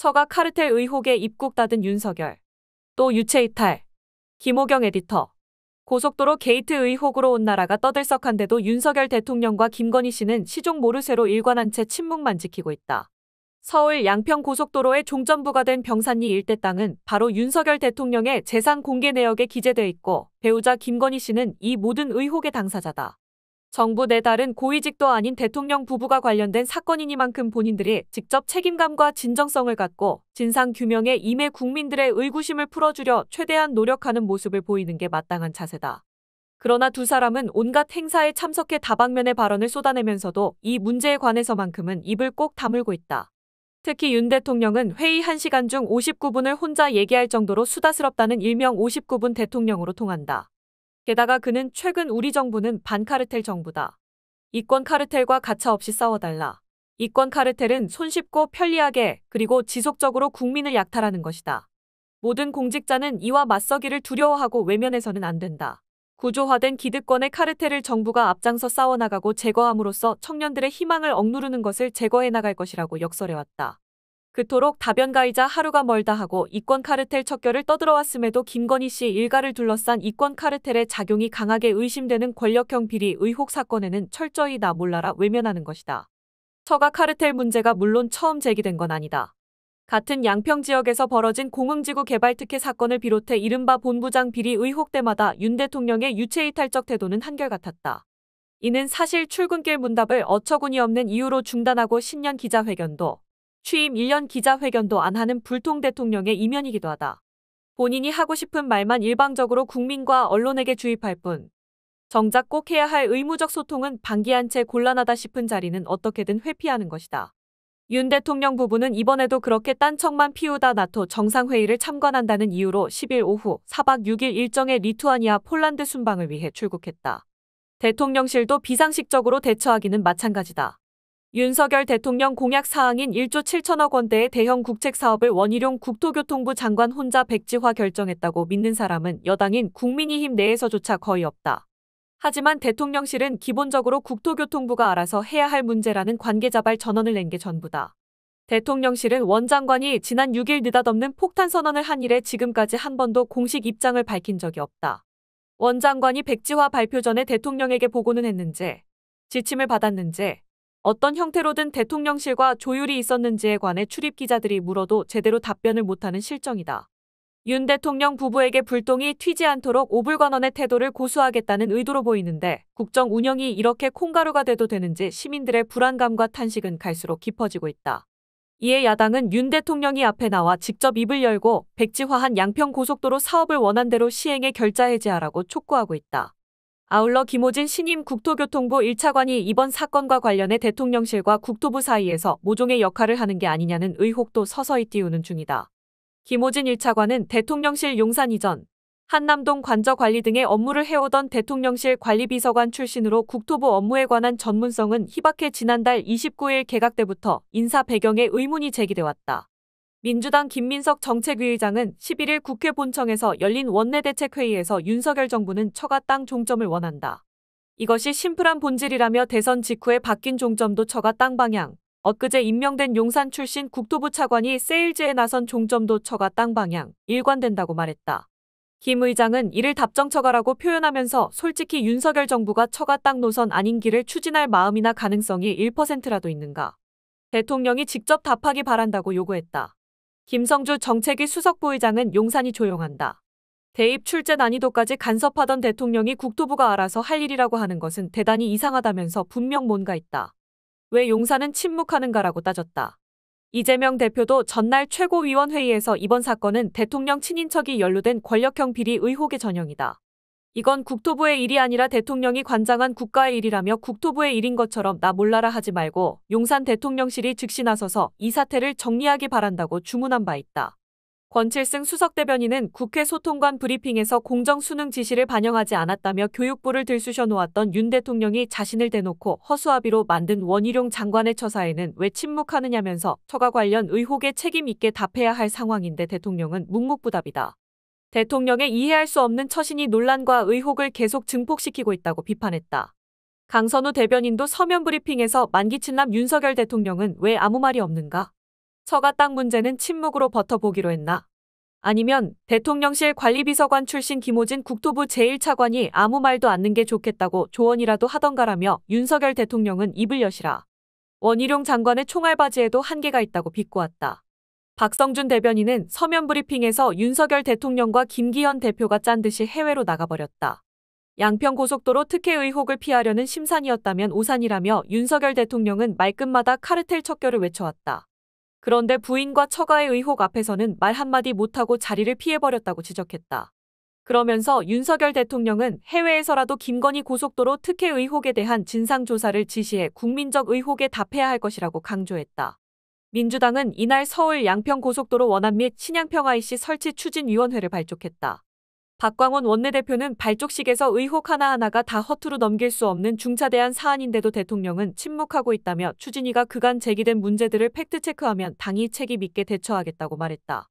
처가 카르텔 의혹에 입국 닫은 윤석열. 또 유체 이탈. 김호경 에디터. 고속도로 게이트 의혹으로 온 나라가 떠들썩한데도 윤석열 대통령과 김건희 씨는 시종 모르쇠로 일관한 채 침묵만 지키고 있다. 서울 양평 고속도로에 종전부가 된 병산리 일대 땅은 바로 윤석열 대통령의 재산 공개 내역에 기재돼 있고 배우자 김건희 씨는 이 모든 의혹의 당사자다. 정부 내달은 고위직도 아닌 대통령 부부가 관련된 사건이니만큼 본인들이 직접 책임감과 진정성을 갖고 진상규명에 임해 국민들의 의구심을 풀어주려 최대한 노력하는 모습을 보이는 게 마땅한 자세다. 그러나 두 사람은 온갖 행사에 참석해 다방면의 발언을 쏟아내면서도 이 문제에 관해서만큼은 입을 꼭 다물고 있다. 특히 윤 대통령은 회의 1시간 중 59분을 혼자 얘기할 정도로 수다스럽다는 일명 59분 대통령으로 통한다. 게다가 그는 최근 우리 정부는 반카르텔 정부다. 이권 카르텔과 가차없이 싸워달라. 이권 카르텔은 손쉽고 편리하게 그리고 지속적으로 국민을 약탈하는 것이다. 모든 공직자는 이와 맞서기를 두려워하고 외면해서는 안 된다. 구조화된 기득권의 카르텔을 정부가 앞장서 싸워나가고 제거함으로써 청년들의 희망을 억누르는 것을 제거해 나갈 것이라고 역설해왔다. 그토록 다변가이자 하루가 멀다 하고 이권 카르텔 척결을 떠들어왔음에도 김건희 씨 일가를 둘러싼 이권 카르텔의 작용이 강하게 의심되는 권력형 비리 의혹 사건에는 철저히 나 몰라라 외면하는 것이다. 처가 카르텔 문제가 물론 처음 제기된 건 아니다. 같은 양평 지역에서 벌어진 공흥지구 개발 특혜 사건을 비롯해 이른바 본부장 비리 의혹 때마다 윤 대통령의 유체이탈적 태도는 한결같았다. 이는 사실 출근길 문답을 어처구니없는 이유로 중단하고 신년 기자회견도 취임 1년 기자회견도 안 하는 불통 대통령의 이면이기도 하다. 본인이 하고 싶은 말만 일방적으로 국민과 언론에게 주입할 뿐 정작 꼭 해야 할 의무적 소통은 방기한 채 곤란하다 싶은 자리는 어떻게든 회피하는 것이다. 윤 대통령 부부는 이번에도 그렇게 딴청만 피우다 나토 정상회의를 참관한다는 이유로 10일 오후 4박 6일 일정의 리투아니아 폴란드 순방을 위해 출국했다. 대통령실도 비상식적으로 대처하기는 마찬가지다. 윤석열 대통령 공약 사항인 1조 7천억 원대의 대형 국책 사업을 원희룡 국토교통부 장관 혼자 백지화 결정했다고 믿는 사람은 여당인 국민의힘 내에서조차 거의 없다. 하지만 대통령실은 기본적으로 국토교통부가 알아서 해야 할 문제라는 관계자발 전언을 낸 게 전부다. 대통령실은 원 장관이 지난 6일 느닷없는 폭탄 선언을 한 일에 지금까지 한 번도 공식 입장을 밝힌 적이 없다. 원 장관이 백지화 발표 전에 대통령에게 보고는 했는지, 지침을 받았는지, 어떤 형태로든 대통령실과 조율이 있었는지에 관해 출입 기자들이 물어도 제대로 답변을 못하는 실정이다. 윤 대통령 부부에게 불똥이 튀지 않도록 오불관원의 태도를 고수하겠다는 의도로 보이는데 국정 운영이 이렇게 콩가루가 돼도 되는지 시민들의 불안감과 탄식은 갈수록 깊어지고 있다. 이에 야당은 윤 대통령이 앞에 나와 직접 입을 열고 백지화한 양평 고속도로 사업을 원한대로 시행해 결자 해지하라고 촉구하고 있다. 아울러 김호진 신임 국토교통부 1차관이 이번 사건과 관련해 대통령실과 국토부 사이에서 모종의 역할을 하는 게 아니냐는 의혹도 서서히 띄우는 중이다. 김호진 1차관은 대통령실 용산 이전, 한남동 관저 관리 등의 업무를 해오던 대통령실 관리비서관 출신으로 국토부 업무에 관한 전문성은 희박해 지난달 29일 개각 때부터 인사 배경에 의문이 제기돼 왔다. 민주당 김민석 정책위의장은 11일 국회 본청에서 열린 원내대책회의에서 윤석열 정부는 처가 땅 종점을 원한다. 이것이 심플한 본질이라며 대선 직후에 바뀐 종점도 처가 땅 방향, 엊그제 임명된 용산 출신 국토부 차관이 세일즈에 나선 종점도 처가 땅 방향, 일관된다고 말했다. 김 의장은 이를 답정처가라고 표현하면서 솔직히 윤석열 정부가 처가 땅 노선 아닌 길을 추진할 마음이나 가능성이 1%라도 있는가. 대통령이 직접 답하기 바란다고 요구했다. 김성주 정책위 수석부의장은 용산이 조용한다. 대입 출제 난이도까지 간섭하던 대통령이 국토부가 알아서 할 일이라고 하는 것은 대단히 이상하다면서 분명 뭔가 있다. 왜 용산은 침묵하는가라고 따졌다. 이재명 대표도 전날 최고위원회의에서 이번 사건은 대통령 친인척이 연루된 권력형 비리 의혹의 전형이다. 이건 국토부의 일이 아니라 대통령이 관장한 국가의 일이라며 국토부의 일인 것처럼 나 몰라라 하지 말고 용산 대통령실이 즉시 나서서 이 사태를 정리하기 바란다고 주문한 바 있다. 권칠승 수석대변인은 국회 소통관 브리핑에서 공정수능 지시를 반영하지 않았다며 교육부를 들쑤셔 놓았던 윤 대통령이 자신을 대놓고 허수아비로 만든 원희룡 장관의 처사에는 왜 침묵하느냐면서 처가 관련 의혹에 책임 있게 답해야 할 상황인데 대통령은 묵묵부답이다. 대통령의 이해할 수 없는 처신이 논란과 의혹을 계속 증폭시키고 있다고 비판했다. 강선우 대변인도 서면 브리핑에서 만기친남 윤석열 대통령은 왜 아무 말이 없는가? 처가땅 문제는 침묵으로 버텨보기로 했나? 아니면 대통령실 관리비서관 출신 김호진 국토부 제1차관이 아무 말도 않는 게 좋겠다고 조언이라도 하던가라며 윤석열 대통령은 입을 여시라. 원희룡 장관의 총알바지에도 한계가 있다고 비꼬았다. 박성준 대변인은 서면 브리핑에서 윤석열 대통령과 김기현 대표가 짠 듯이 해외로 나가버렸다. 양평 고속도로 특혜 의혹을 피하려는 심산이었다면 오산이라며 윤석열 대통령은 말끝마다 카르텔 척결을 외쳐왔다. 그런데 부인과 처가의 의혹 앞에서는 말 한마디 못하고 자리를 피해버렸다고 지적했다. 그러면서 윤석열 대통령은 해외에서라도 김건희 고속도로 특혜 의혹에 대한 진상조사를 지시해 국민적 의혹에 답해야 할 것이라고 강조했다. 민주당은 이날 서울 양평고속도로 원안 및 신양평 IC 설치 추진위원회를 발족했다. 박광원 원내대표는 발족식에서 의혹 하나하나가 다 허투루 넘길 수 없는 중차대한 사안인데도 대통령은 침묵하고 있다며 추진위가 그간 제기된 문제들을 팩트체크하면 당이 책임 있게 대처하겠다고 말했다.